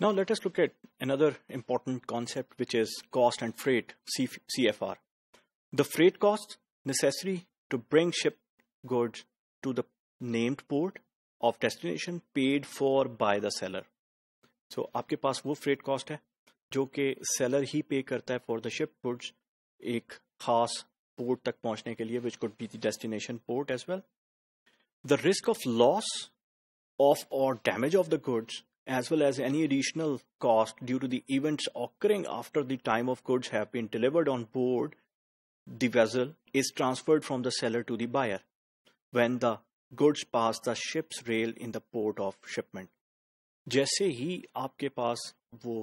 Now let us look at another important concept which is cost and freight, CFR. The freight costs necessary to bring ship goods to the named port of destination paid for by the seller. So आपके पास वो freight cost है जो कि seller ही pay करता है for the ship goods एक खास port तक पहुंचने के लिए which could be the destination port as well. The risk of loss of or damage of the goods as well as any additional cost due to the events occurring after the time of goods have been delivered on board the vessel is transferred from the seller to the buyer when the goods pass the ship's rail in the port of shipment जैसे ही आपके पास वो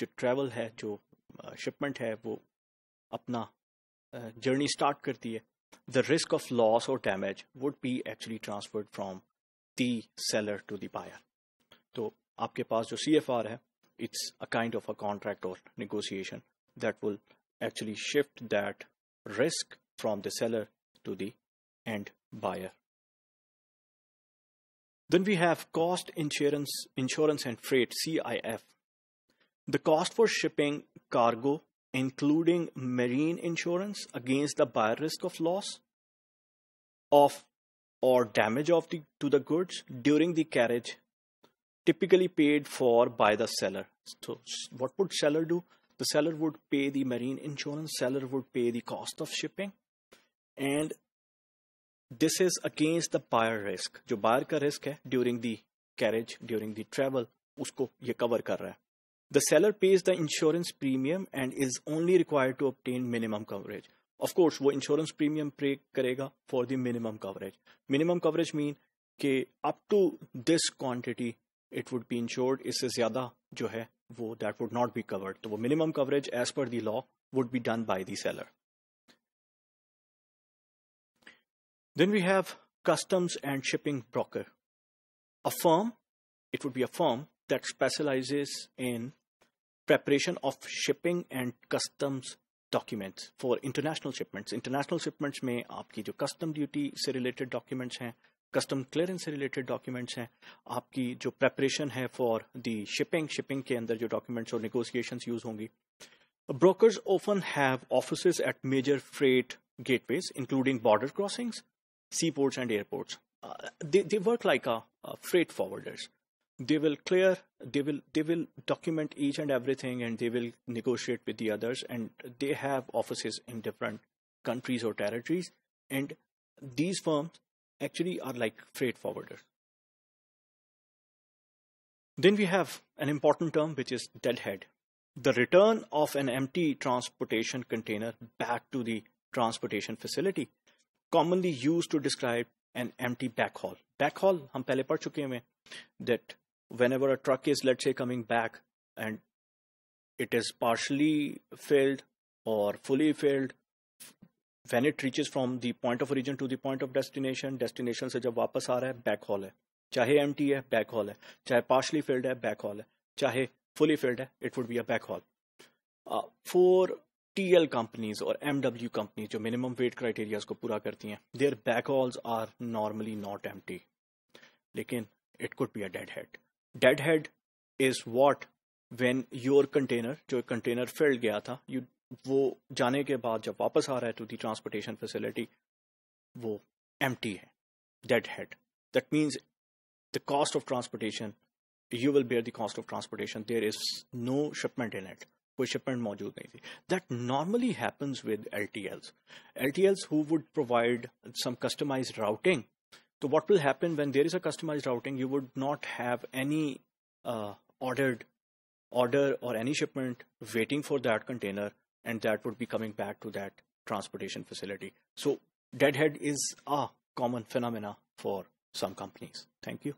जो travel है जो shipment है वो अपना journey start करती है the risk of loss or damage would be actually transferred from the seller to the buyer. So, आपके पास जो सी एफ आर है it's a kind of a contract और actually shift that risk from the seller to the end buyer. Then we have cost insurance, insurance and freight CIF. The cost for shipping cargo, including marine insurance against the buyer risk of loss of or damage of the to the goods during the carriage typically paid for by the seller. So what would seller do? The seller would pay the marine insurance, seller would pay the cost of shipping and this is against the buyer risk. जो buyer का risk है during the carriage, during the travel, उसको ये cover कर रहा है. The seller pays the insurance premium and is only required to obtain minimum coverage. Of course, वो insurance premium pay करेगा for the minimum coverage. Minimum coverage mean कि up to this quantity it would be insured इससे ज्यादा जो है वो that would not be covered तो वो minimum coverage as per the law would be done by the seller then we have customs and shipping broker a firm it would be a firm that specializes in preparation of shipping and customs document for international shipment international shipments में आपकी जो custom duty से related documents हैं custom clearance से related documents हैं आपकी जो preparation है फॉर दी शिपिंग शिपिंग के अंदर जो डॉक्यूमेंट्स और निगोसिएशन यूज होंगी brokers often have office at major freight gateways, including border crossings, seaports, and airports. Uh, they, they work like a, a freight forwarders. They will clear, they will they will document each and everything, and they will negotiate with the others. And they have offices in different countries or territories. And these firms actually are like freight forwarders. Then we have an important term which is deadhead. The return of an empty transportation container back to the transportation facility, commonly used to describe an empty backhaul. Backhaul, हम पहले पढ़ चुके हैं that whenever a truck is let's say coming back and it is partially filled or fully filled when it reaches from the point of origin to the point of destination, destination se jab wapas aa raha hai, backhaul hai. Chahe empty hai, backhaul hai. Chahe partially filled hai, backhaul hai. Chahe fully filled it would be a backhaul. Uh, for TL companies or MW companies, jo minimum weight criteria ko pura karti hai, their backhauls are normally not empty. Lekin, it could be a deadhead. Deadhead is what when your container, jo container filled gaya you वो जाने के बाद जब वापस आ रहा है to the transportation facility वो एम है dead head that means the cost of transportation you will bear the cost of transportation there is no shipment in it कोई शिपमेंट मौजूद नहीं थी that normally happens with L T Ls L T Ls who would provide some customize routing तो what will happen when there is a customize routing you would not have any ordered order or any shipment waiting for that container and that would be coming back to that transportation facility. So deadhead is a common phenomena for some companies. Thank you.